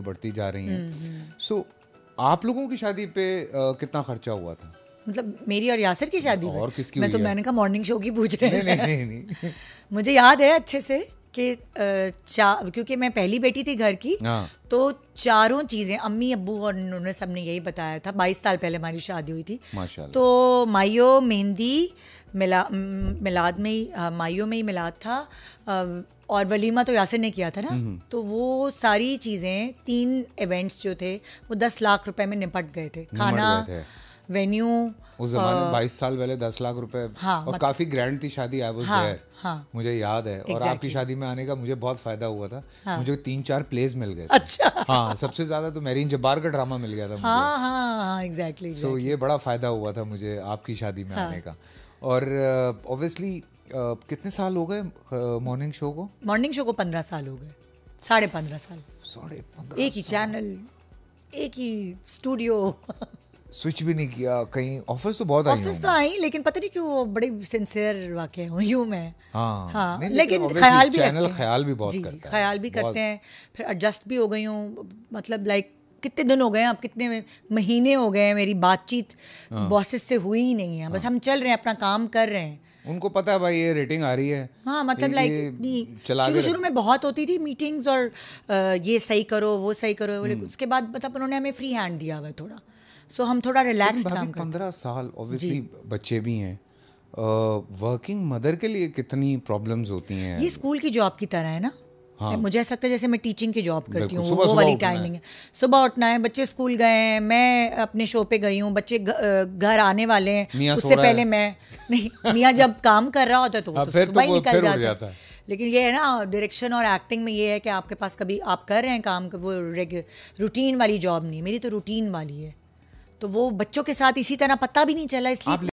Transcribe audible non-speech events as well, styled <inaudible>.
बढ़ती जा रही हैं सो हम्म, हम्म। so, आप लोगों की शादी पे आ, कितना खर्चा हुआ था मतलब मेरी और यासर की शादी और किसकी मैं तो मैंने कहा मॉर्निंग शो की पूछ रहे नहीं, नहीं, नहीं, नहीं। <laughs> मुझे याद है अच्छे से कि चार क्योंकि मैं पहली बेटी थी घर की हाँ। तो चारों चीज़ें अम्मी अब्बू और उन्होंने सबने यही बताया था बाईस साल पहले हमारी शादी हुई थी तो माइयो मेहंदी मिला मिलाद में ही माइयो में ही मिलाद था और वलीमा तो यासिर ने किया था ना हम्म, हम्म। तो वो सारी चीज़ें तीन इवेंट्स जो थे वो दस लाख रुपए में निपट गए थे खाना वेन्यू उस जमाने बाईस साल पहले दस लाख रुपए हाँ, और मतलब, काफी ग्रैंड थी शादी आई वाज देयर मुझे याद है exactly. और आपकी शादी में आने का मुझे बहुत फायदा हुआ था हाँ, मुझे तीन चार प्लेस मिल गए अच्छा हाँ सबसे ज्यादा तो मेरीन जब्बार का ड्रामा मिल गया था मुझे हाँ, हाँ, exactly, हाँ, exactly. so, ये बड़ा फ़ायदा हुआ था मुझे आपकी शादी में हाँ. आने का और ऑब्वियसली uh, uh, कितने साल हो गए मॉर्निंग uh, शो को मॉर्निंग शो को पंद्रह साल हो गए साढ़े पंद्रह साल साढ़े पंद्रह एक ही चैनल एक ही स्टूडियो स्विच भी नहीं किया कहीं ऑफिस तो बहुत ऑफिस तो आई लेकिन पता नहीं क्यों बड़े सिंसियर वाकई हूँ यूँ मैं हाँ, हाँ नहीं, लेकिन ख्याल भी चैनल ख्याल भी बहुत जी, करता ख्याल भी करते हैं फिर एडजस्ट भी हो गई हूँ मतलब लाइक कितने दिन हो गए आप कितने महीने हो गए मेरी बातचीत बॉसेस हाँ। से हुई ही नहीं है बस हाँ। हम चल रहे हैं अपना काम कर रहे हैं उनको पता है भाई ये रेटिंग आ रही है हाँ मतलब लाइक शुरू शुरू में बहुत होती थी मीटिंग्स और आ, ये सही करो वो सही करो वो हम्म। उसके बाद मतलब उन्होंने हमें फ्री हैंड दिया हुआ थोड़ा सो हम थोड़ा रिलैक्स काम पंद्रह साल ऑब्वियसली बच्चे भी हैं वर्किंग मदर के लिए कितनी प्रॉब्लम्स होती हैं ये स्कूल की जॉब की तरह है ना हाँ। मुझे ऐसा लगता है जैसे मैं टीचिंग की जॉब करती हूँ वो वाली टाइमिंग है सुबह उठना है बच्चे स्कूल गए हैं मैं अपने शो पे गई हूँ बच्चे घर आने वाले हैं उससे पहले मैं नहीं मियाँ जब काम कर रहा होता है तो, हाँ, तो, तो सुबह ही निकल जाता है लेकिन ये है ना डायरेक्शन और एक्टिंग में ये है कि आपके पास कभी आप कर रहे हैं काम वो रूटीन वाली जॉब नहीं मेरी तो रूटीन वाली है तो वो बच्चों के साथ इसी तरह पता भी नहीं चला इसलिए